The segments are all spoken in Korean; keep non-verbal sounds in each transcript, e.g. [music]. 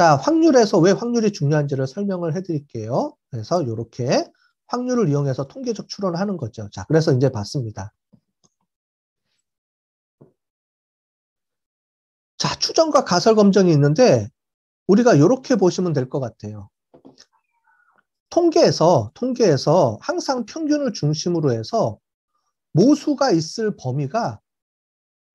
자, 확률에서 왜 확률이 중요한지를 설명을 해드릴게요. 그래서 이렇게 확률을 이용해서 통계적 추론하는 거죠. 자, 그래서 이제 봤습니다. 자, 추정과 가설 검증이 있는데 우리가 이렇게 보시면 될 것 같아요. 통계에서 통계에서 항상 평균을 중심으로 해서 모수가 있을 범위가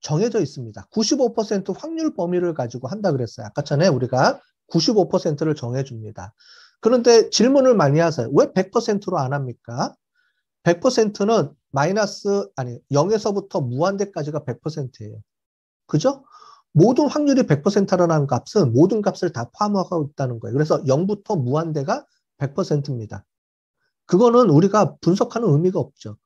정해져 있습니다. 95% 확률 범위를 가지고 한다 그랬어요. 아까 전에 우리가 95%를 정해줍니다. 그런데 질문을 많이 하세요. 왜 100%로 안 합니까? 100%는 마이너스, 아니, 0에서부터 무한대까지가 100%예요. 그죠? 모든 확률이 100%라는 값은 모든 값을 다 포함하고 있다는 거예요. 그래서 0부터 무한대가 100%입니다. 그거는 우리가 분석하는 의미가 없죠.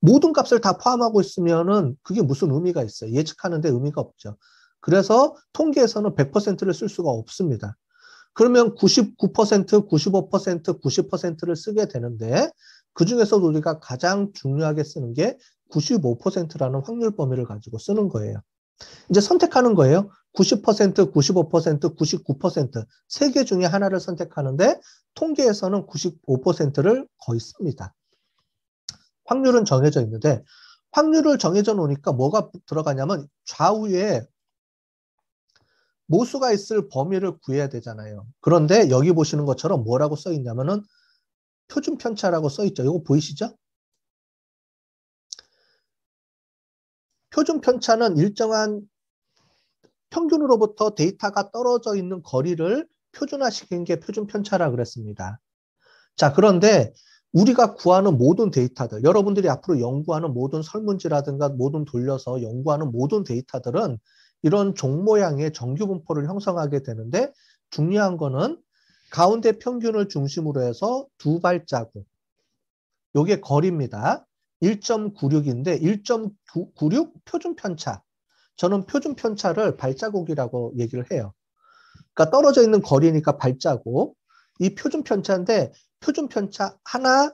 모든 값을 다 포함하고 있으면은 그게 무슨 의미가 있어요. 예측하는데 의미가 없죠. 그래서 통계에서는 100%를 쓸 수가 없습니다. 그러면 99%, 95%, 90%를 쓰게 되는데 그 중에서도 우리가 가장 중요하게 쓰는 게 95%라는 확률 범위를 가지고 쓰는 거예요. 이제 선택하는 거예요. 90%, 95%, 99%세 개 중에 하나를 선택하는데 통계에서는 95%를 거의 씁니다. 확률은 정해져 있는데 확률을 정해져 놓으니까 뭐가 들어가냐면 좌우에 모수가 있을 범위를 구해야 되잖아요. 그런데 여기 보시는 것처럼 뭐라고 써 있냐면은 표준 편차라고 써 있죠. 이거 보이시죠? 표준 편차는 일정한 평균으로부터 데이터가 떨어져 있는 거리를 표준화시킨 게 표준 편차라 그랬습니다. 자, 그런데 우리가 구하는 모든 데이터들, 여러분들이 앞으로 연구하는 모든 설문지라든가 모든 돌려서 연구하는 모든 데이터들은 이런 종 모양의 정규 분포를 형성하게 되는데 중요한 거는 가운데 평균을 중심으로 해서 두 발자국. 요게 거리입니다. 1.96인데 1.96 표준 편차. 저는 표준 편차를 발자국이라고 얘기를 해요. 그러니까 떨어져 있는 거리니까 발자국. 이 표준 편차인데 표준 편차 하나,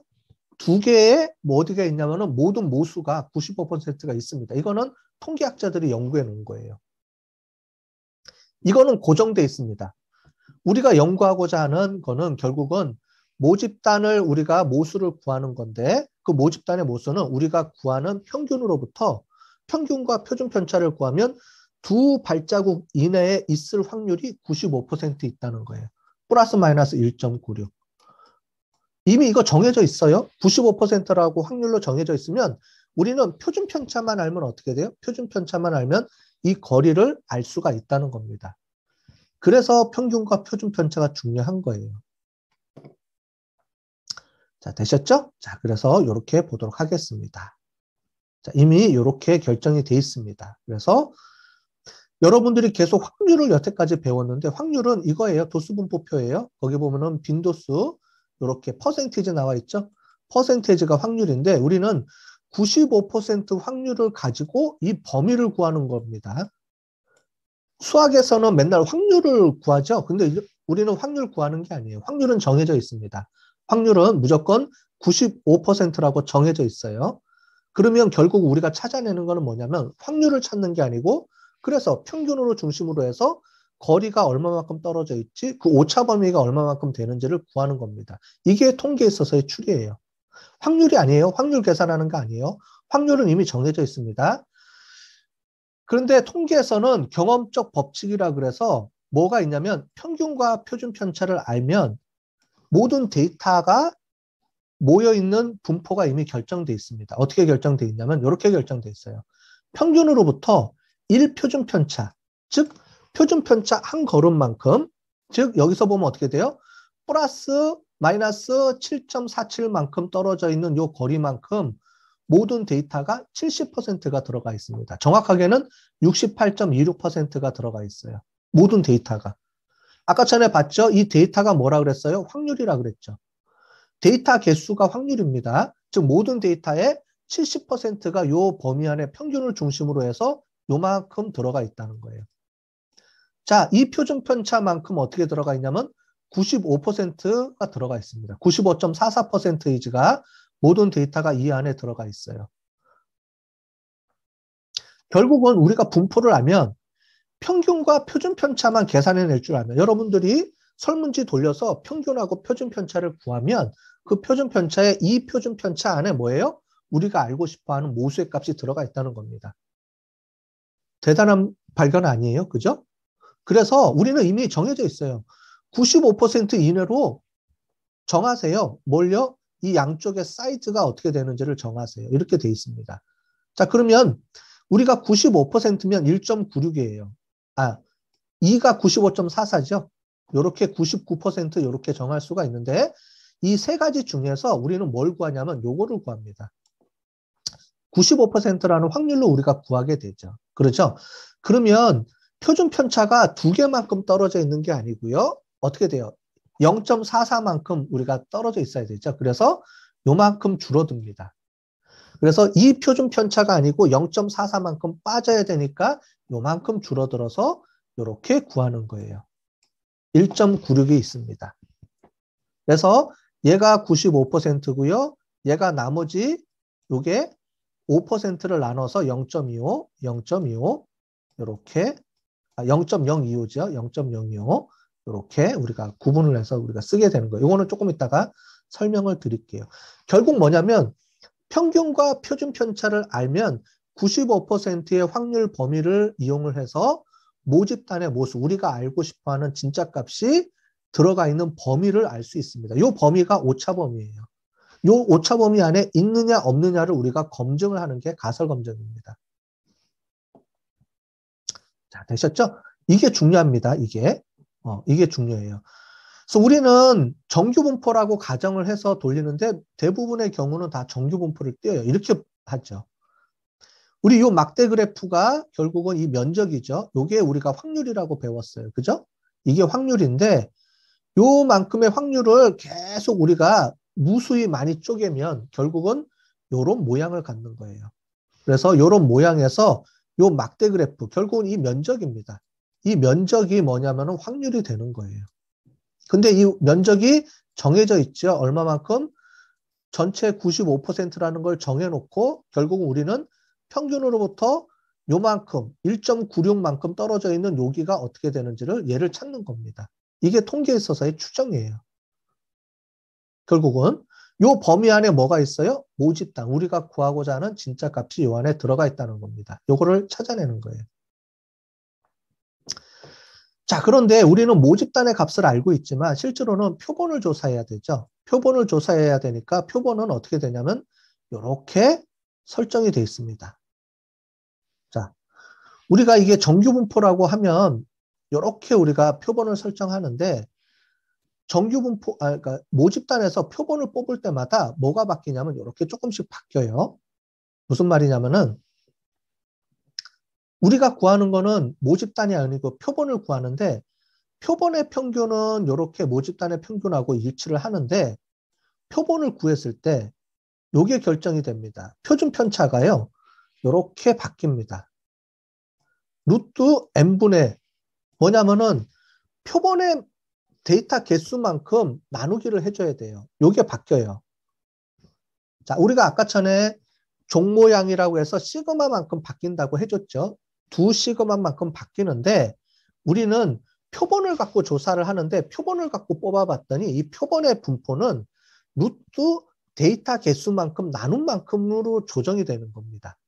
두 개의 모어가 있냐면은 모든 모수가 95%가 있습니다. 이거는 통계학자들이 연구해 놓은 거예요. 이거는 고정돼 있습니다. 우리가 연구하고자 하는 거는 결국은 모집단을 우리가 모수를 구하는 건데 그 모집단의 모수는 우리가 구하는 평균으로부터 평균과 표준 편차를 구하면 두 발자국 이내에 있을 확률이 95% 있다는 거예요. 플러스 마이너스 1.96. 이미 이거 정해져 있어요. 95%라고 확률로 정해져 있으면 우리는 표준 편차만 알면 어떻게 돼요? 표준 편차만 알면 이 거리를 알 수가 있다는 겁니다. 그래서 평균과 표준 편차가 중요한 거예요. 자, 되셨죠? 자, 그래서 이렇게 보도록 하겠습니다. 자, 이미 이렇게 결정이 돼 있습니다. 그래서 여러분들이 계속 확률을 여태까지 배웠는데 확률은 이거예요. 도수분포표예요. 거기 보면은 빈도수, 이렇게 퍼센티지 나와 있죠. 퍼센테이지가 확률인데 우리는 95% 확률을 가지고 이 범위를 구하는 겁니다. 수학에서는 맨날 확률을 구하죠. 근데 우리는 확률 구하는 게 아니에요. 확률은 정해져 있습니다. 확률은 무조건 95%라고 정해져 있어요. 그러면 결국 우리가 찾아내는 거는 뭐냐면 확률을 찾는 게 아니고 그래서 평균으로 중심으로 해서 거리가 얼마만큼 떨어져 있지 그 오차 범위가 얼마만큼 되는지를 구하는 겁니다. 이게 통계에 있어서의 추리예요. 확률이 아니에요. 확률 계산하는 거 아니에요. 확률은 이미 정해져 있습니다. 그런데 통계에서는 경험적 법칙이라 그래서 뭐가 있냐면 평균과 표준 편차를 알면 모든 데이터가 모여 있는 분포가 이미 결정돼 있습니다. 어떻게 결정돼 있냐면 이렇게 결정돼 있어요. 평균으로부터 1표준 편차, 즉 표준 편차 한 걸음만큼 즉 여기서 보면 어떻게 돼요? 플러스 마이너스 7.47만큼 떨어져 있는 요 거리만큼 모든 데이터가 70%가 들어가 있습니다. 정확하게는 68.26%가 들어가 있어요. 모든 데이터가. 아까 전에 봤죠? 이 데이터가 뭐라 그랬어요? 확률이라 그랬죠. 데이터 개수가 확률입니다. 즉 모든 데이터의 70%가 요 범위 안에 평균을 중심으로 해서 요만큼 들어가 있다는 거예요. 자, 이 표준 편차만큼 어떻게 들어가 있냐면 95%가 들어가 있습니다. 95.44%이지가 모든 데이터가 이 안에 들어가 있어요. 결국은 우리가 분포를 하면 평균과 표준 편차만 계산해낼 줄 알면 여러분들이 설문지 돌려서 평균하고 표준 편차를 구하면 그 표준 편차의 이 표준 편차 안에 뭐예요? 우리가 알고 싶어하는 모수의 값이 들어가 있다는 겁니다. 대단한 발견 아니에요? 그죠? 그래서 우리는 이미 정해져 있어요. 95% 이내로 정하세요. 뭘요? 이 양쪽의 사이즈가 어떻게 되는지를 정하세요. 이렇게 돼 있습니다. 자, 그러면 우리가 95%면 1.96이에요. 아, 2가 95.44죠. 요렇게 99% 요렇게 정할 수가 있는데 이 세 가지 중에서 우리는 뭘 구하냐면 요거를 구합니다. 95%라는 확률로 우리가 구하게 되죠. 그렇죠? 그러면 표준 편차가 두 개만큼 떨어져 있는 게 아니고요. 어떻게 돼요? 0.44만큼 우리가 떨어져 있어야 되죠. 그래서 요만큼 줄어듭니다. 그래서 이 표준 편차가 아니고 0.44만큼 빠져야 되니까 요만큼 줄어들어서 이렇게 구하는 거예요. 1.96이 있습니다. 그래서 얘가 95%고요. 얘가 나머지 요게 5%를 나눠서 0.25, 0.25 이렇게 0.025죠. 0.025. 이렇게 우리가 구분을 해서 우리가 쓰게 되는 거예요. 이거는 조금 이따가 설명을 드릴게요. 결국 뭐냐면 평균과 표준 편차를 알면 95%의 확률 범위를 이용을 해서 모집단의 모습, 우리가 알고 싶어하는 진짜 값이 들어가 있는 범위를 알 수 있습니다. 이 범위가 오차 범위예요. 이 오차 범위 안에 있느냐 없느냐를 우리가 검증을 하는 게 가설 검증입니다. 자, 되셨죠? 이게 중요합니다. 이게. 어, 이게 중요해요. 그래서 우리는 정규 분포라고 가정을 해서 돌리는데 대부분의 경우는 다 정규 분포를 띄어요. 이렇게 하죠. 우리 요 막대 그래프가 결국은 이 면적이죠. 요게 우리가 확률이라고 배웠어요. 그죠? 이게 확률인데 요만큼의 확률을 계속 우리가 무수히 많이 쪼개면 결국은 요런 모양을 갖는 거예요. 그래서 요런 모양에서 요 막대 그래프 결국은 이 면적입니다. 이 면적이 뭐냐면은 확률이 되는 거예요. 근데 이 면적이 정해져 있죠. 얼마만큼 전체 95%라는 걸 정해놓고 결국 우리는 평균으로부터 요만큼 1.96만큼 떨어져 있는 요기가 어떻게 되는지를 얘를 찾는 겁니다. 이게 통계에 있어서의 추정이에요. 결국은 요 범위 안에 뭐가 있어요? 모집당, 우리가 구하고자 하는 진짜 값이 요 안에 들어가 있다는 겁니다. 요거를 찾아내는 거예요. 자, 그런데 우리는 모집단의 값을 알고 있지만 실제로는 표본을 조사해야 되죠. 표본을 조사해야 되니까 표본은 어떻게 되냐면 이렇게 설정이 되어 있습니다. 자, 우리가 이게 정규 분포라고 하면 이렇게 우리가 표본을 설정하는데 정규 분포, 아, 그러니까 모집단에서 표본을 뽑을 때마다 뭐가 바뀌냐면 이렇게 조금씩 바뀌어요. 무슨 말이냐면은 우리가 구하는 거는 모집단이 아니고 표본을 구하는데 표본의 평균은 이렇게 모집단의 평균하고 일치를 하는데 표본을 구했을 때 요게 결정이 됩니다. 표준 편차가요. 이렇게 바뀝니다. 루트 n분의 뭐냐면은 표본의 데이터 개수만큼 나누기를 해줘야 돼요. 요게 바뀌어요. 자, 우리가 아까 전에 종모양이라고 해서 시그마만큼 바뀐다고 해줬죠. 두 시그마만큼 바뀌는데 우리는 표본을 갖고 조사를 하는데 표본을 갖고 뽑아봤더니 이 표본의 분포는 루트 데이터 개수만큼 나눈 만큼으로 조정이 되는 겁니다.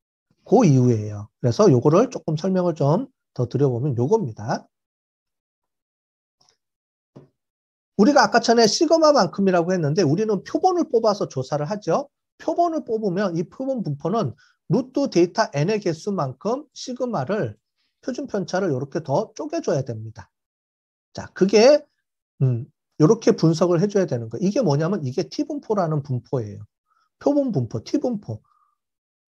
그 이유예요. 그래서 요거를 조금 설명을 좀 더 드려보면 요겁니다. 우리가 아까 전에 시그마만큼이라고 했는데 우리는 표본을 뽑아서 조사를 하죠. 표본을 뽑으면 이 표본 분포는 루트 데이터 n의 개수만큼 시그마를 표준 편차를 이렇게 더 쪼개줘야 됩니다. 자, 그게 음, 이렇게 분석을 해줘야 되는 거 이게 뭐냐면 이게 T분포라는 분포예요. 표본 분포, T분포.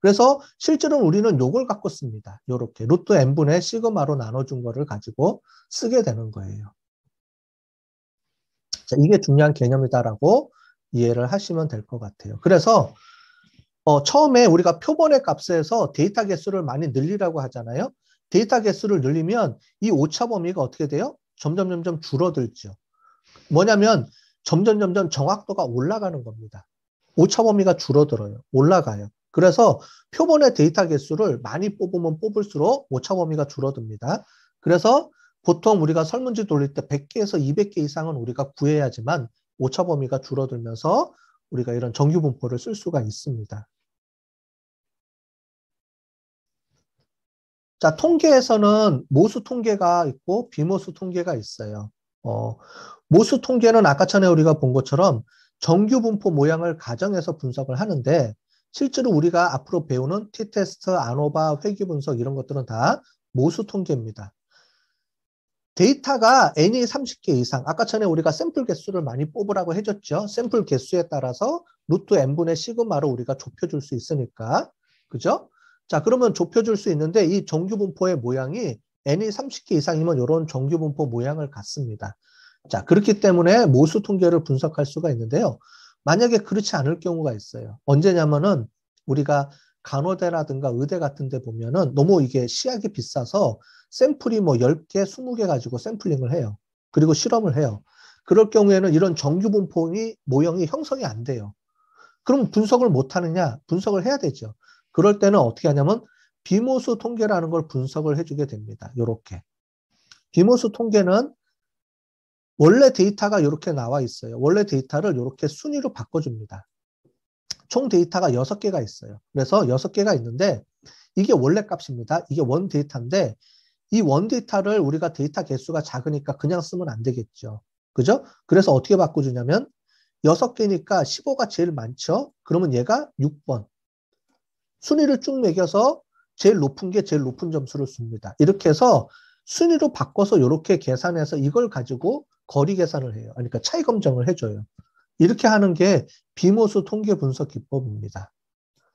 그래서 실제로 우리는 요걸 갖고 씁니다. 이렇게 루트 n분의 시그마로 나눠준 거를 가지고 쓰게 되는 거예요. 자, 이게 중요한 개념이다라고 이해를 하시면 될 것 같아요. 그래서 어, 처음에 우리가 표본의 값에서 데이터 개수를 많이 늘리라고 하잖아요. 데이터 개수를 늘리면 이 오차 범위가 어떻게 돼요? 점점 점점 줄어들죠. 뭐냐면 점점 점점 정확도가 올라가는 겁니다. 오차 범위가 줄어들어요. 올라가요. 그래서 표본의 데이터 개수를 많이 뽑으면 뽑을수록 오차 범위가 줄어듭니다. 그래서 보통 우리가 설문지 돌릴 때 100개에서 200개 이상은 우리가 구해야지만 오차 범위가 줄어들면서 우리가 이런 정규 분포를 쓸 수가 있습니다. 자, 통계에서는 모수 통계가 있고 비모수 통계가 있어요. 어, 모수 통계는 아까 전에 우리가 본 것처럼 정규 분포 모양을 가정해서 분석을 하는데 실제로 우리가 앞으로 배우는 티테스트, 아노바, 회귀 분석 이런 것들은 다 모수 통계입니다. 데이터가 n이 30개 이상, 아까 전에 우리가 샘플 개수를 많이 뽑으라고 해줬죠. 샘플 개수에 따라서 루트 n분의 시그마로 우리가 좁혀줄 수 있으니까. 그죠? 자, 그러면 좁혀줄 수 있는데 이 정규분포의 모양이 n이 30개 이상이면 이런 정규분포 모양을 갖습니다. 자, 그렇기 때문에 모수 통계를 분석할 수가 있는데요. 만약에 그렇지 않을 경우가 있어요. 언제냐면은 우리가 간호대라든가 의대 같은 데 보면은 너무 이게 시약이 비싸서 샘플이 뭐 10개, 20개 가지고 샘플링을 해요. 그리고 실험을 해요. 그럴 경우에는 이런 정규 분포이 모형이 형성이 안 돼요. 그럼 분석을 못 하느냐? 분석을 해야 되죠. 그럴 때는 어떻게 하냐면 비모수 통계라는 걸 분석을 해주게 됩니다. 이렇게 비모수 통계는 원래 데이터가 이렇게 나와 있어요. 원래 데이터를 이렇게 순위로 바꿔줍니다. 총 데이터가 6 개가 있어요. 그래서 6 개가 있는데 이게 원래 값입니다. 이게 원 데이터인데 이 원 데이터를 우리가 데이터 개수가 작으니까 그냥 쓰면 안 되겠죠. 그죠? 그래서 어떻게 바꿔주냐면 6 개니까 15가 제일 많죠. 그러면 얘가 6번. 순위를 쭉 매겨서 제일 높은 게 제일 높은 점수를 씁니다. 이렇게 해서 순위로 바꿔서 이렇게 계산해서 이걸 가지고 거리 계산을 해요. 그러니까 차이 검정을 해줘요. 이렇게 하는 게 비모수 통계 분석 기법입니다.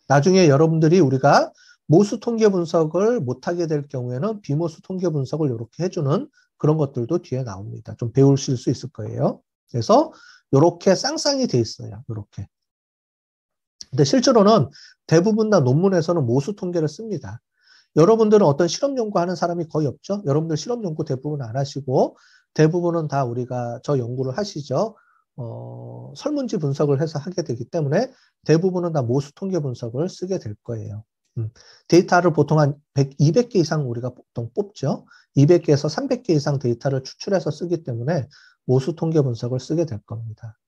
나중에 여러분들이 우리가 모수 통계 분석을 못하게 될 경우에는 비모수 통계 분석을 이렇게 해주는 그런 것들도 뒤에 나옵니다. 좀 배우실 수 있을 거예요. 그래서 이렇게 쌍쌍이 돼 있어요. 이렇게. 근데 실제로는 대부분 다 논문에서는 모수 통계를 씁니다. 여러분들은 어떤 실험 연구하는 사람이 거의 없죠? 여러분들 실험 연구 대부분 안 하시고 대부분은 다 우리가 저 연구를 하시죠. 어, 설문지 분석을 해서 하게 되기 때문에 대부분은 다 모수 통계 분석을 쓰게 될 거예요. 음, 데이터를 보통 한 100, 200개 이상 우리가 보통 뽑죠. 200개에서 300개 이상 데이터를 추출해서 쓰기 때문에 모수 통계 분석을 쓰게 될 겁니다.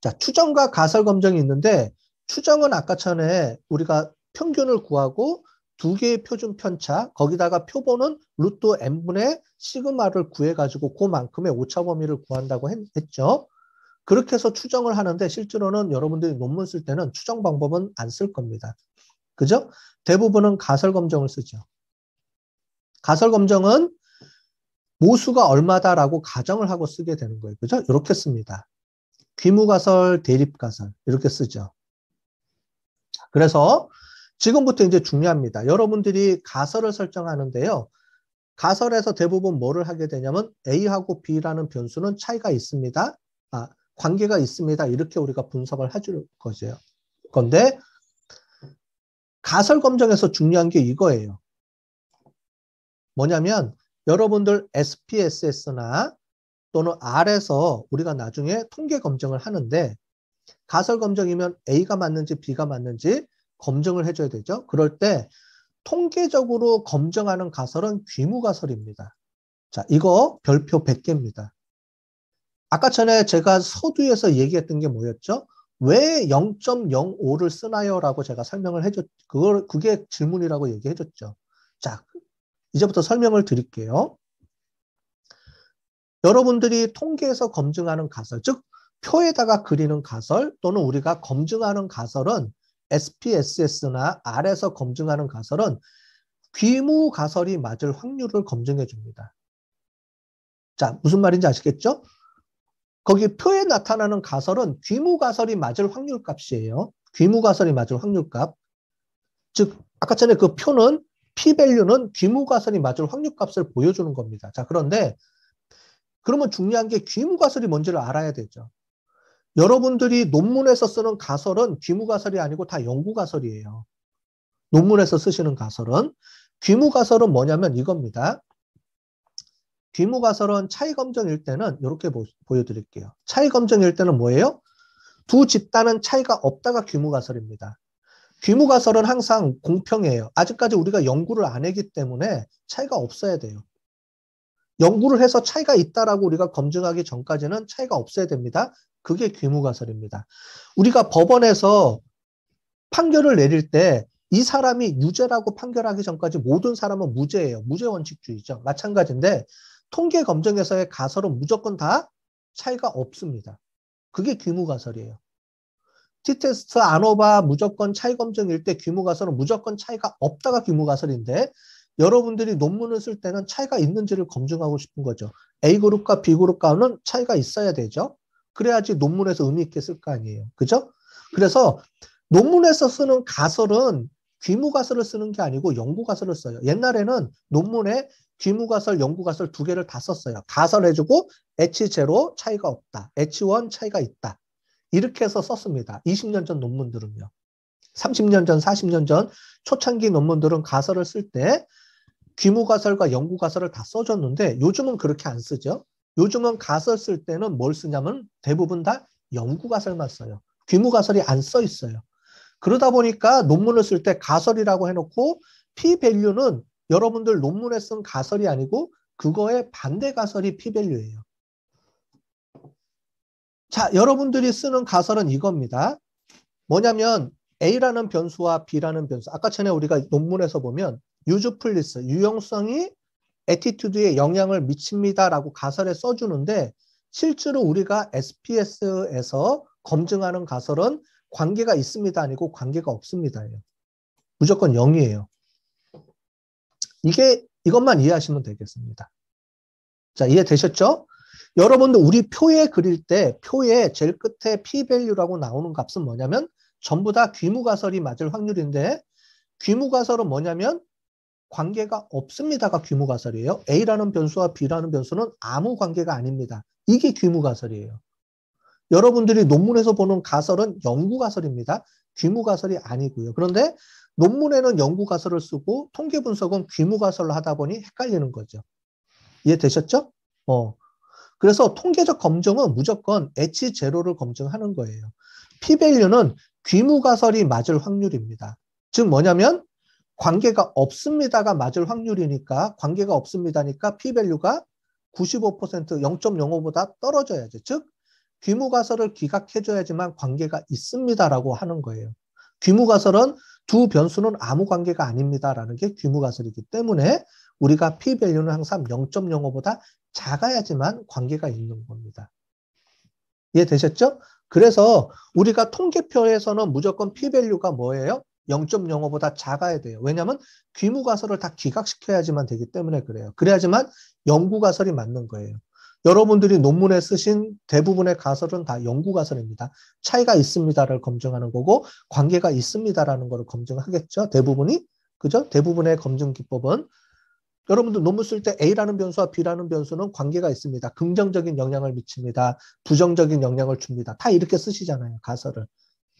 자, 추정과 가설 검증이 있는데 추정은 아까 전에 우리가 평균을 구하고 두 개의 표준 편차, 거기다가 표본은 루트 n분의 시그마를 구해가지고 그만큼의 오차 범위를 구한다고 했, 죠 그렇게 해서 추정을 하는데 실제로는 여러분들이 논문 쓸 때는 추정 방법은 안 쓸 겁니다. 그죠? 대부분은 가설 검정을 쓰죠. 가설 검정은 모수가 얼마다라고 가정을 하고 쓰게 되는 거예요. 그죠? 이렇게 씁니다. 귀무가설, 대립가설 이렇게 쓰죠. 그래서 지금부터 이제 중요합니다. 여러분들이 가설을 설정하는데요. 가설에서 대부분 뭐를 하게 되냐면 A하고 B라는 변수는 차이가 있습니다. 아, 관계가 있습니다. 이렇게 우리가 분석을 해줄 거죠. 런데 가설 검정에서 중요한 게 이거예요. 뭐냐면 여러분들 SPSS나 또는 R에서 우리가 나중에 통계 검정을 하는데 가설 검정이면 A가 맞는지 B가 맞는지 검증을 해줘야 되죠. 그럴 때 통계적으로 검증하는 가설은 귀무가설입니다. 자, 이거 별표 100개입니다. 아까 전에 제가 서두에서 얘기했던 게 뭐였죠? 왜 0.05를 쓰나요? 라고 제가 설명을 해줬, 그걸, 그게 질문이라고 얘기해줬죠. 자, 이제부터 설명을 드릴게요. 여러분들이 통계에서 검증하는 가설, 즉, 표에다가 그리는 가설 또는 우리가 검증하는 가설은 SPSS나 R에서 검증하는 가설은 귀무 가설이 맞을 확률을 검증해 줍니다. 자, 무슨 말인지 아시겠죠? 거기 표에 나타나는 가설은 귀무 가설이 맞을 확률 값이에요. 귀무 가설이 맞을 확률 값. 즉, 아까 전에 그 표는 P밸류는 귀무 가설이 맞을 확률 값을 보여주는 겁니다. 자, 그런데 그러면 중요한 게 귀무 가설이 뭔지를 알아야 되죠. 여러분들이 논문에서 쓰는 가설은 귀무가설이 아니고 다 연구가설이에요. 논문에서 쓰시는 가설은. 귀무가설은 뭐냐면 이겁니다. 귀무가설은 차이검정일 때는 이렇게 보, 여드릴게요 차이검정일 때는 뭐예요? 두 집단은 차이가 없다가 귀무가설입니다. 귀무가설은 항상 공평해요. 아직까지 우리가 연구를 안 했기 때문에 차이가 없어야 돼요. 연구를 해서 차이가 있다라고 우리가 검증하기 전까지는 차이가 없어야 됩니다. 그게 귀무가설입니다. 우리가 법원에서 판결을 내릴 때 이 사람이 유죄라고 판결하기 전까지 모든 사람은 무죄예요. 무죄 원칙주의죠. 마찬가지인데 통계 검증에서의 가설은 무조건 다 차이가 없습니다. 그게 귀무가설이에요. 티테스트 아노바 무조건 차이 검증일 때 규모가설은 무조건 차이가 없다가 규모가설인데 여러분들이 논문을 쓸 때는 차이가 있는지를 검증하고 싶은 거죠. A그룹과 B그룹과는 차이가 있어야 되죠. 그래야지 논문에서 의미 있게 쓸 거 아니에요. 그죠? 그래서 논문에서 쓰는 가설은 귀무가설을 쓰는 게 아니고 연구가설을 써요. 옛날에는 논문에 귀무가설, 연구가설 두 개를 다 썼어요. 가설해주고 H0 차이가 없다. H1 차이가 있다. 이렇게 해서 썼습니다. 20년 전 논문들은요. 30년 전, 40년 전 초창기 논문들은 가설을 쓸때 귀무가설과 연구가설을다 써줬는데 요즘은 그렇게 안 쓰죠. 요즘은 가설 쓸 때는 뭘 쓰냐면 대부분 다연구가설만 써요. 귀무가설이 안 써 있어요. 그러다 보니까 논문을 쓸 때 가설이라고 해놓고 P-밸류는 여러분들 논문에 쓴 가설이 아니고 그거의 반대 가설이 P-밸류예요. 자, 여러분들이 쓰는 가설은 이겁니다. 뭐냐면 A라는 변수와 B라는 변수. 아까 전에 우리가 논문에서 보면 유즈플리스 유용성이 에티튜드에 영향을 미칩니다라고 가설에 써주는데 실제로 우리가 SPS에서 검증하는 가설은 관계가 있습니다 아니고 관계가 없습니다. 무조건 0이에요. 이게 이것만 이해하시면 되겠습니다. 자, 이해되셨죠? 여러분들 우리 표에 그릴 때표에 제일 끝에 p 밸류라고 나오는 값은 뭐냐면 전부 다 귀무가설이 맞을 확률인데 귀무가설은 뭐냐면 관계가 없습니다가 귀무가설이에요. A라는 변수와 B라는 변수는 아무 관계가 아닙니다. 이게 귀무가설이에요. 여러분들이 논문에서 보는 가설은 연구가설입니다. 귀무가설이 아니고요. 그런데 논문에는 연구가설을 쓰고 통계 분석은 귀무가설을 하다 보니 헷갈리는 거죠. 이해되셨죠? 어. 그래서 통계적 검증은 무조건 H0를 검증하는 거예요. P-value는 귀무가설이 맞을 확률입니다. 즉 뭐냐면 관계가 없습니다가 맞을 확률이니까 관계가 없습니다니까 P밸류가 95% 0.05보다 떨어져야죠. 즉 귀무가설을 기각해줘야지만 관계가 있습니다라고 하는 거예요. 귀무가설은 두 변수는 아무 관계가 아닙니다라는 게 귀무가설이기 때문에 우리가 P밸류는 항상 0.05보다 작아야지만 관계가 있는 겁니다. 이해되셨죠? 그래서 우리가 통계표에서는 무조건 P밸류가 뭐예요? 0.05보다 작아야 돼요. 왜냐하면 귀무가설을 다 기각시켜야지만 되기 때문에 그래요. 그래야지만 연구가설이 맞는 거예요. 여러분들이 논문에 쓰신 대부분의 가설은 다 연구가설입니다. 차이가 있습니다를 검증하는 거고 관계가 있습니다라는 거를 검증하겠죠. 대부분이 그죠? 대부분의 검증 기법은 여러분들 논문 쓸 때 A라는 변수와 B라는 변수는 관계가 있습니다. 긍정적인 영향을 미칩니다. 부정적인 영향을 줍니다. 다 이렇게 쓰시잖아요. 가설을.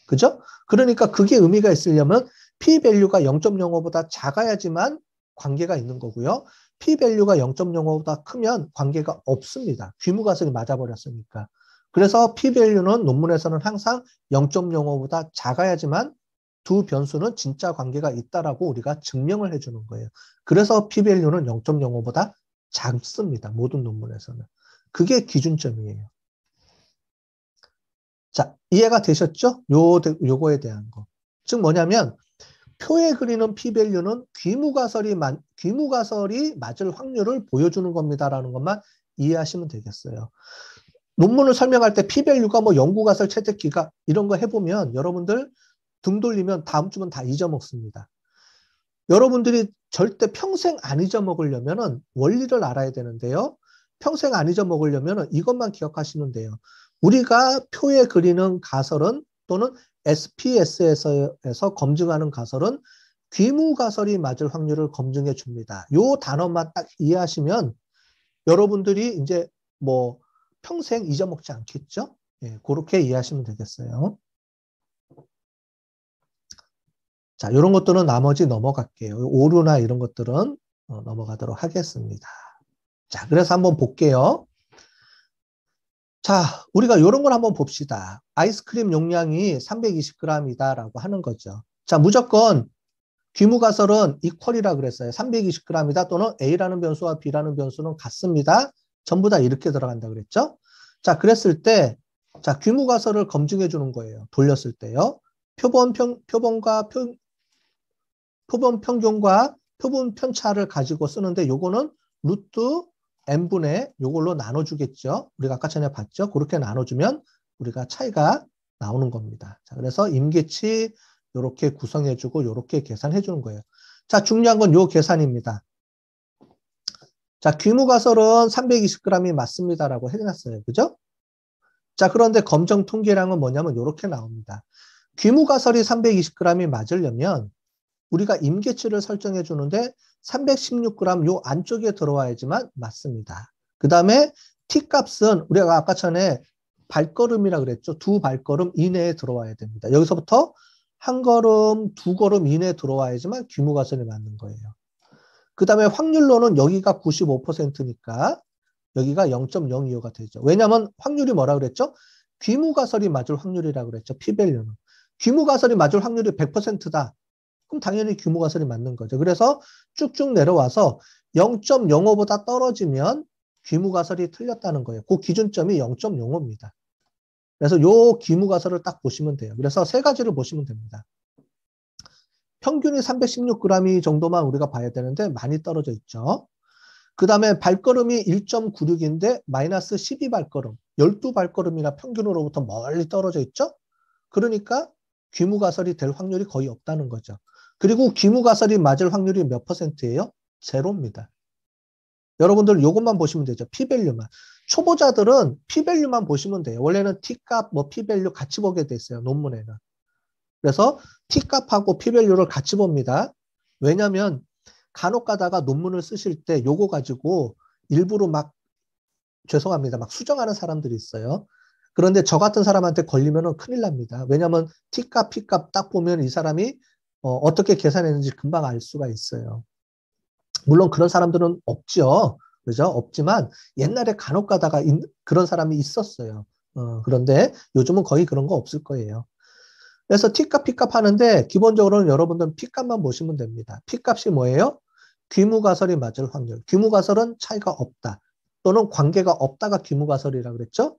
그죠? 그러니까 그게 의미가 있으려면 P-밸류가 0.05보다 작아야지만 관계가 있는 거고요. P-밸류가 0.05보다 크면 관계가 없습니다. 귀무가설이 맞아버렸으니까. 그래서 P-밸류는 논문에서는 항상 0.05보다 작아야지만 두 변수는 진짜 관계가 있다라고 우리가 증명을 해주는 거예요. 그래서 P-value는 0.05보다 작습니다. 모든 논문에서는. 그게 기준점이에요. 자, 이해가 되셨죠? 요, 요거에 대한 거. 즉 뭐냐면, 표에 그리는 P-value는 귀무가설이, 귀무가설이 맞을 확률을 보여주는 겁니다라는 것만 이해하시면 되겠어요. 논문을 설명할 때 P-value가 뭐 연구가설 채택기가 이런 거 해보면 여러분들 등 돌리면 다음 주면 다 잊어먹습니다. 여러분들이 절대 평생 안잊어먹으려면 원리를 알아야 되는데요. 평생 안잊어먹으려면 이것만 기억하시면 돼요. 우리가 표에 그리는 가설은 또는 SPS에서 검증하는 가설은 귀무가설이 맞을 확률을 검증해 줍니다. 요 단어만 딱 이해하시면 여러분들이 이제 뭐 평생 잊어먹지 않겠죠? 예, 그렇게 이해하시면 되겠어요. 자, 이런 것들은 나머지 넘어갈게요. 오류나 이런 것들은 어, 넘어가도록 하겠습니다. 자, 그래서 한번 볼게요. 자, 우리가 이런 걸 한번 봅시다. 아이스크림 용량이 320g이다라고 하는 거죠. 자, 무조건 귀무가설은 이퀄이라 그랬어요. 320g이다 또는 A라는 변수와 B라는 변수는 같습니다. 전부 다 이렇게 들어간다 그랬죠. 자, 그랬을 때, 자, 귀무가설을 검증해 주는 거예요. 돌렸을 때요. 표본, 평, 표본과 표, 표본 평균과 표본 편차를 가지고 쓰는데 요거는 루트 n분의 요걸로 나눠주겠죠. 우리가 아까 전에 봤죠. 그렇게 나눠주면 우리가 차이가 나오는 겁니다. 자, 그래서 임계치 요렇게 구성해주고 요렇게 계산해주는 거예요. 자, 중요한 건 요 계산입니다. 자, 귀무가설은 320g이 맞습니다라고 해놨어요. 그죠? 자, 그런데 검정 통계량은 뭐냐면 요렇게 나옵니다. 귀무가설이 320g이 맞으려면 우리가 임계치를 설정해 주는데 316g 요 안쪽에 들어와야지만 맞습니다. 그 다음에 T 값은 우리가 아까 전에 발걸음이라 그랬죠. 두 발걸음 이내에 들어와야 됩니다. 여기서부터 한 걸음, 두 걸음 이내에 들어와야지만 규모가선이 맞는 거예요. 그 다음에 확률로는 여기가 95%니까 여기가 0.025가 되죠. 왜냐하면 확률이 뭐라 그랬죠? 귀무가설이 맞을 확률이라고 그랬죠. 피밸류는. 귀무가설이 맞을 확률이 100%다. 그럼 당연히 규모 가설이 맞는 거죠. 그래서 쭉쭉 내려와서 0.05보다 떨어지면 규모 가설이 틀렸다는 거예요. 그 기준점이 0.05입니다. 그래서 요 기무 가설을 딱 보시면 돼요. 그래서 세 가지를 보시면 됩니다. 평균이 316g 정도만 우리가 봐야 되는데 많이 떨어져 있죠. 그 다음에 발걸음이 1.96인데 마이너스 12발걸음, 12발걸음이나 평균으로부터 멀리 떨어져 있죠. 그러니까 귀무 가설이 될 확률이 거의 없다는 거죠. 그리고 기무가설이 맞을 확률이 몇 퍼센트예요? 제로입니다. 여러분들 이것만 보시면 되죠. 피밸류만 초보자들은 피밸류만 보시면 돼요. 원래는 T값, 뭐피밸류 같이 보게 돼 있어요. 논문에는. 그래서 T값하고 피밸류를 같이 봅니다. 왜냐하면 간혹 가다가 논문을 쓰실 때 요거 가지고 일부러 막 죄송합니다. 막 수정하는 사람들이 있어요. 그런데 저 같은 사람한테 걸리면 큰일 납니다. 왜냐하면 T값, P값 딱 보면 이 사람이 어, 떻게 계산했는지 금방 알 수가 있어요. 물론 그런 사람들은 없죠. 그죠? 없지만 옛날에 간혹 가다가 있, 그런 사람이 있었어요. 어, 그런데 요즘은 거의 그런 거 없을 거예요. 그래서 T값, P값 하는데 기본적으로는 여러분들은 P값만 보시면 됩니다. P값이 뭐예요? 귀무가설이 맞을 확률. 귀무가설은 차이가 없다. 또는 관계가 없다가 귀무가설이라 그랬죠?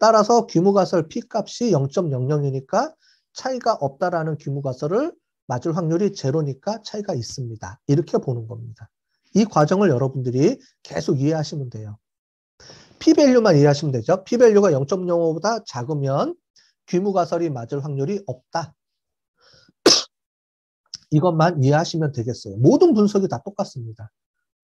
따라서 귀무가설 P값이 0.00이니까 차이가 없다라는 귀무가설을 맞을 확률이 제로니까 차이가 있습니다. 이렇게 보는 겁니다. 이 과정을 여러분들이 계속 이해하시면 돼요. P밸류만 이해하시면 되죠. P밸류가 0.05보다 작으면 귀무가설이 맞을 확률이 없다. [coughs] 이것만 이해하시면 되겠어요. 모든 분석이 다 똑같습니다.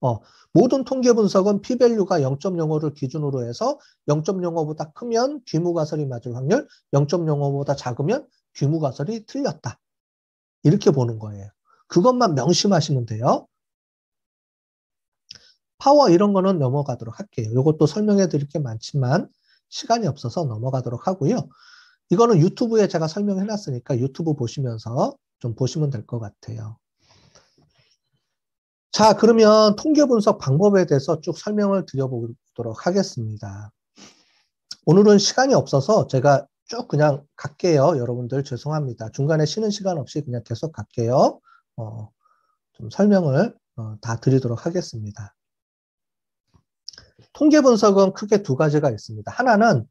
어, 모든 통계 분석은 P밸류가 0.05를 기준으로 해서 0.05보다 크면 귀무가설이 맞을 확률, 0.05보다 작으면 귀무가설이 틀렸다. 이렇게 보는 거예요. 그것만 명심하시면 돼요. 파워 이런 거는 넘어가도록 할게요. 이것도 설명해 드릴 게 많지만 시간이 없어서 넘어가도록 하고요. 이거는 유튜브에 제가 설명해 놨으니까 유튜브 보시면서 좀 보시면 될 것 같아요. 자, 그러면 통계 분석 방법에 대해서 쭉 설명을 드려보도록 하겠습니다. 오늘은 시간이 없어서 제가 쭉 그냥 갈게요. 여러분들 죄송합니다. 중간에 쉬는 시간 없이 그냥 계속 갈게요. 어, 좀 설명을 어, 다 드리도록 하겠습니다. 통계 분석은 크게 두 가지가 있습니다. 하나는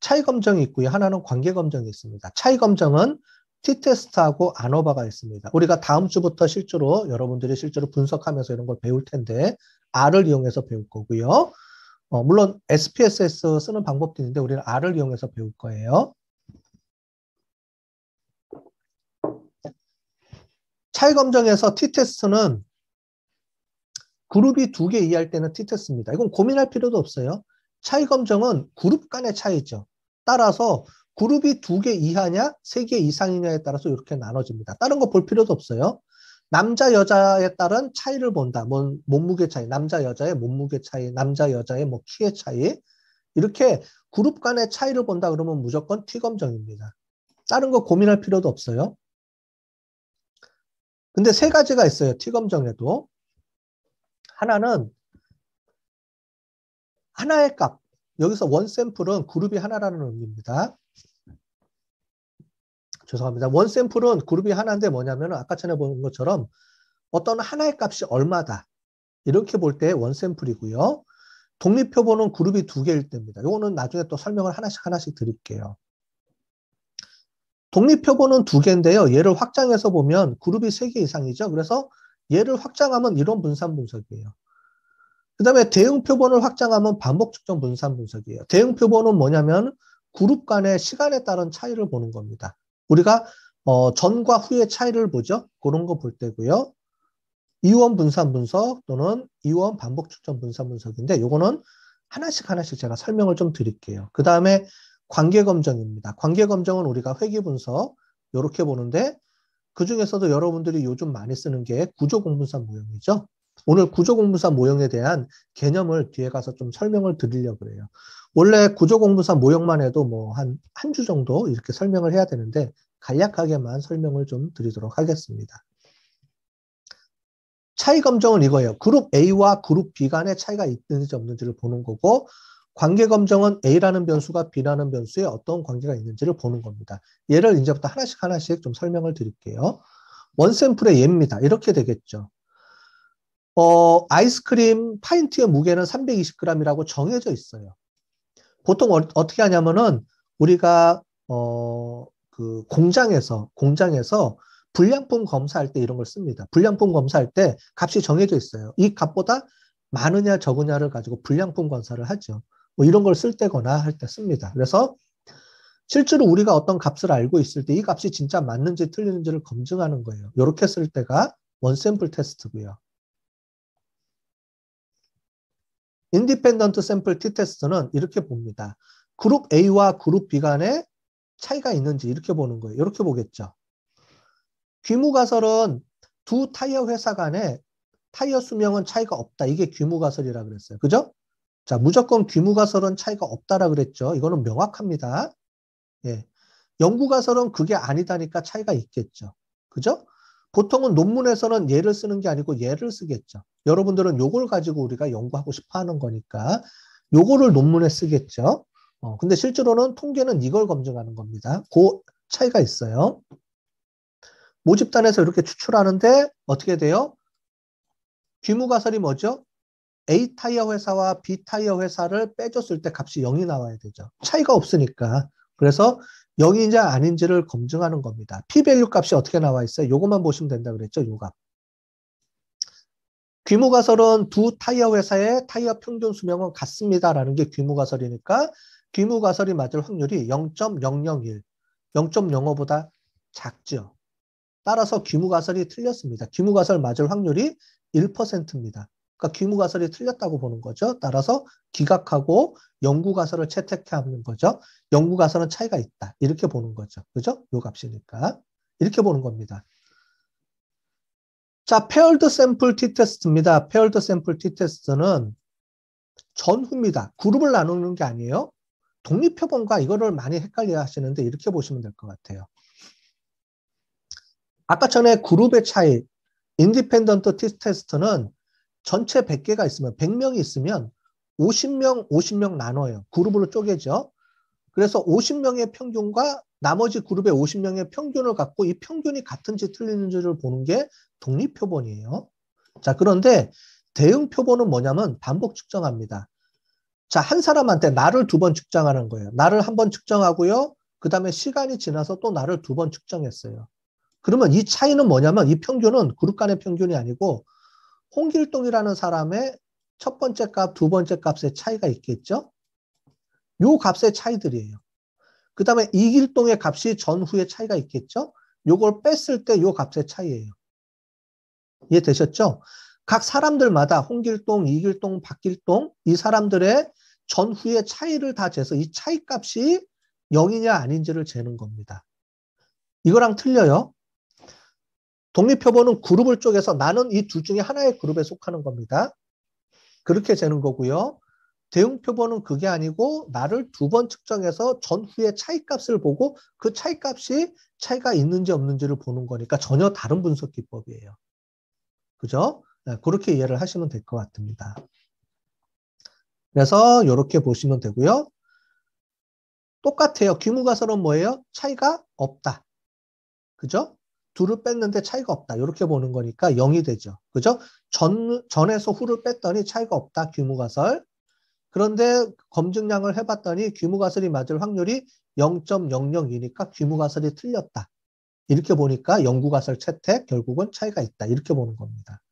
차이 검정이 있고요. 하나는 관계 검정이 있습니다. 차이 검정은 티테스트하고 아노바가 있습니다. 우리가 다음 주부터 실제로 여러분들이 실제로 분석하면서 이런 걸 배울 텐데 R을 이용해서 배울 거고요. 어, 물론 SPSS 쓰는 방법도 있는데 우리는 R을 이용해서 배울 거예요. 차이 검정에서 t t e s t 는 그룹이 두 개 이하일 때는 t t e s t 입니다 이건 고민할 필요도 없어요. 차이 검정은 그룹 간의 차이죠. 따라서 그룹이 두 개 이하냐, 세 개 이상이냐에 따라서 이렇게 나눠집니다. 다른 거 볼 필요도 없어요. 남자 여자에 따른 차이를 본다. 뭐 몸무게 차이, 남자 여자의 몸무게 차이, 남자 여자의 뭐 키의 차이 이렇게 그룹 간의 차이를 본다 그러면 무조건 티 검정입니다. 다른 거 고민할 필요도 없어요. 근데 세 가지가 있어요. 티 검정에도 하나는 하나의 값. 여기서 원 샘플은 그룹이 하나라는 의미입니다. 죄송합니다. 원 샘플은 그룹이 하나인데 뭐냐면 아까 전에 본 것처럼 어떤 하나의 값이 얼마다. 이렇게 볼 때 원 샘플이고요. 독립표본은 그룹이 두 개일 때입니다. 이거는 나중에 또 설명을 하나씩 하나씩 드릴게요. 독립표본은 두 개인데요. 얘를 확장해서 보면 그룹이 세 개 이상이죠. 그래서 얘를 확장하면 이런 분산 분석이에요. 그 다음에 대응 표본을 확장하면 반복 측정 분산 분석이에요. 대응 표본은 뭐냐면 그룹 간의 시간에 따른 차이를 보는 겁니다. 우리가 어, 전과 후의 차이를 보죠. 그런 거 볼 때고요. 이원 분산 분석 또는 이원 반복 축전 분산 분석인데 요거는 하나씩 하나씩 제가 설명을 좀 드릴게요. 그 다음에 관계 검정입니다. 관계 검정은 우리가 회귀 분석 이렇게 보는데 그 중에서도 여러분들이 요즘 많이 쓰는 게 구조 공분산 모형이죠. 오늘 구조공부사 모형에 대한 개념을 뒤에 가서 좀 설명을 드리려고 해요. 원래 구조공부사 모형만 해도 뭐 한 한 주 정도 이렇게 설명을 해야 되는데 간략하게만 설명을 좀 드리도록 하겠습니다. 차이 검정은 이거예요. 그룹 A와 그룹 B 간의 차이가 있는지 없는지를 보는 거고 관계 검정은 A라는 변수가 B라는 변수에 어떤 관계가 있는지를 보는 겁니다. 얘를 이제부터 하나씩 하나씩 좀 설명을 드릴게요. 원샘플의 예입니다. 이렇게 되겠죠. 어, 아이스크림 파인트의 무게는 320g이라고 정해져 있어요. 보통 어, 떻게 하냐면은 우리가 어, 그 공장에서 공장에서 불량품 검사할 때 이런 걸 씁니다. 불량품 검사할 때 값이 정해져 있어요. 이 값보다 많으냐 적으냐를 가지고 불량품 검사를 하죠. 뭐 이런 걸 쓸 때거나 할 때 씁니다. 그래서 실제로 우리가 어떤 값을 알고 있을 때 이 값이 진짜 맞는지 틀리는지를 검증하는 거예요. 이렇게 쓸 때가 원샘플 테스트고요. 인디펜던트 샘플 티 테스트는 이렇게 봅니다. 그룹 A와 그룹 B 간에 차이가 있는지 이렇게 보는 거예요. 이렇게 보겠죠. 귀무가설은 두 타이어 회사 간에 타이어 수명은 차이가 없다. 이게 귀무가설이라 그랬어요. 그죠? 자, 무조건 귀무가설은 차이가 없다라 그랬죠. 이거는 명확합니다. 예. 연구가설은 그게 아니다니까 차이가 있겠죠. 그죠? 보통은 논문에서는 예를 쓰는 게 아니고 예를 쓰겠죠. 여러분들은 요걸 가지고 우리가 연구하고 싶어 하는 거니까 요거를 논문에 쓰겠죠. 어, 근데 실제로는 통계는 이걸 검증하는 겁니다. 그 차이가 있어요. 모집단에서 이렇게 추출하는데 어떻게 돼요? 귀무가설이 뭐죠? A 타이어 회사와 B 타이어 회사를 빼줬을 때 값이 0이 나와야 되죠. 차이가 없으니까. 그래서 영인지 아닌지를 검증하는 겁니다. P밸류 값이 어떻게 나와 있어요? 요것만 보시면 된다 그랬죠, 요 값. 귀무가설은 두 타이어 회사의 타이어 평균 수명은 같습니다라는 게 귀무가설이니까 귀무가설이 맞을 확률이 0.001, 0.05보다 작죠. 따라서 귀무가설이 틀렸습니다. 귀무가설 맞을 확률이 1%입니다. 그러니까 귀무 가설이 틀렸다고 보는 거죠. 따라서 기각하고 연구 가설을 채택해 하는 거죠. 연구 가설은 차이가 있다. 이렇게 보는 거죠. 그죠? 요 값이니까. 이렇게 보는 겁니다. 자, 페어드 샘플 티 테스트입니다. 페어드 샘플 티 테스트는 전후입니다. 그룹을 나누는 게 아니에요. 독립표본과 이거를 많이 헷갈려 하시는데 이렇게 보시면 될 것 같아요. 아까 전에 그룹의 차이, 인디펜던트 티 테스트는 전체 100개가 있으면 100명이 있으면 50명, 50명 나눠요. 그룹으로 쪼개죠. 그래서 50명의 평균과 나머지 그룹의 50명의 평균을 갖고 이 평균이 같은지 틀리는지를 보는 게 독립표본이에요. 자, 그런데 대응표본은 뭐냐면 반복 측정합니다. 자, 한 사람한테 나를 두 번 측정하는 거예요. 나를 한 번 측정하고요. 그 다음에 시간이 지나서 또 나를 두 번 측정했어요. 그러면 이 차이는 뭐냐면 이 평균은 그룹 간의 평균이 아니고 홍길동이라는 사람의 첫 번째 값, 두 번째 값의 차이가 있겠죠? 요 값의 차이들이에요. 그 다음에 이길동의 값이 전후의 차이가 있겠죠? 요걸 뺐을 때 요 값의 차이예요. 이해되셨죠? 각 사람들마다 홍길동, 이길동, 박길동 이 사람들의 전후의 차이를 다 재서 이 차이값이 0이냐 아닌지를 재는 겁니다. 이거랑 틀려요. 독립표본은 그룹을 쪼개서 나는 이 둘 중에 하나의 그룹에 속하는 겁니다. 그렇게 되는 거고요. 대응표본은 그게 아니고 나를 두 번 측정해서 전후의 차이값을 보고 그 차이값이 차이가 있는지 없는지를 보는 거니까 전혀 다른 분석 기법이에요. 그죠? 네, 그렇게 이해를 하시면 될 것 같습니다. 그래서 이렇게 보시면 되고요. 똑같아요. 기무가설은 뭐예요? 차이가 없다. 그죠? 둘을 뺐는데 차이가 없다. 이렇게 보는 거니까 0이 되죠. 그죠? 전, 전에서 후를 뺐더니 차이가 없다. 귀무가설 그런데 검증량을 해봤더니 귀무가설이 맞을 확률이 0.00이니까 귀무가설이 틀렸다. 이렇게 보니까 연구가설 채택 결국은 차이가 있다. 이렇게 보는 겁니다.